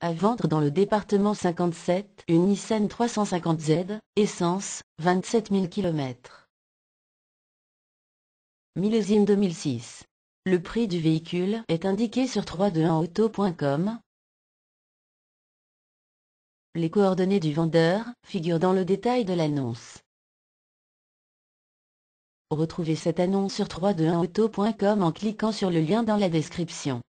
À vendre dans le département 57, une Nissan 350Z, essence, 27 000 km. Millésime 2006. Le prix du véhicule est indiqué sur 321auto.com. Les coordonnées du vendeur figurent dans le détail de l'annonce. Retrouvez cette annonce sur 321auto.com en cliquant sur le lien dans la description.